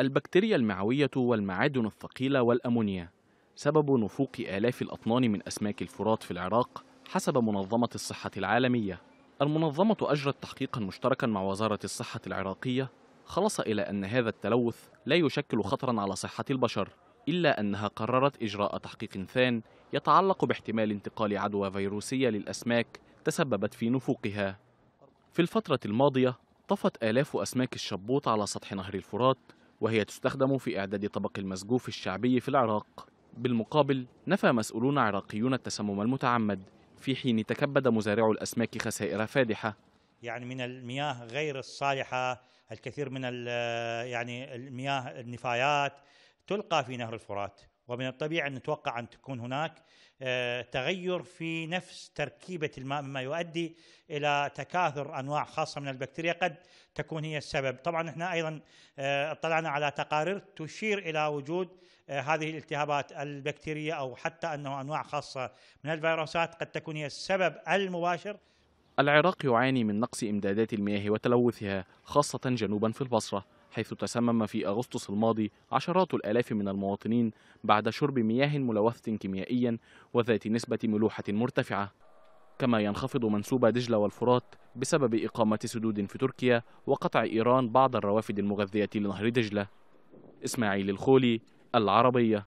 البكتيريا المعوية والمعادن الثقيلة والأمونيا سبب نفوق آلاف الأطنان من أسماك الفرات في العراق حسب منظمة الصحة العالمية المنظمة أجرت تحقيقا مشتركا مع وزارة الصحة العراقية خلص إلى أن هذا التلوث لا يشكل خطرا على صحة البشر إلا أنها قررت إجراء تحقيق ثان يتعلق باحتمال انتقال عدوى فيروسية للأسماك تسببت في نفوقها في الفترة الماضية طفت آلاف أسماك الشبوط على سطح نهر الفرات وهي تستخدم في إعداد طبق المسجوف الشعبي في العراق بالمقابل نفى مسؤولون عراقيون التسمم المتعمد في حين تكبد مزارع الأسماك خسائر فادحة يعني من المياه غير الصالحة الكثير من يعني المياه النفايات تلقى في نهر الفرات ومن الطبيعي أن نتوقع أن تكون هناك آه، تغير في نفس تركيبة الماء مما يؤدي إلى تكاثر أنواع خاصة من البكتيريا قد تكون هي السبب طبعا احنا أيضا آه، اطلعنا على تقارير تشير إلى وجود آه، هذه الالتهابات البكتيرية أو حتى أنه أنواع خاصة من الفيروسات قد تكون هي السبب المباشر العراق يعاني من نقص إمدادات المياه وتلوثها خاصة جنوبا في البصرة حيث تسمم في أغسطس الماضي عشرات الآلاف من المواطنين بعد شرب مياه ملوثة كيميائيا وذات نسبة ملوحة مرتفعة كما ينخفض منسوب دجلة والفرات بسبب إقامة سدود في تركيا وقطع إيران بعض الروافد المغذية لنهر دجلة إسماعيل الخولي العربية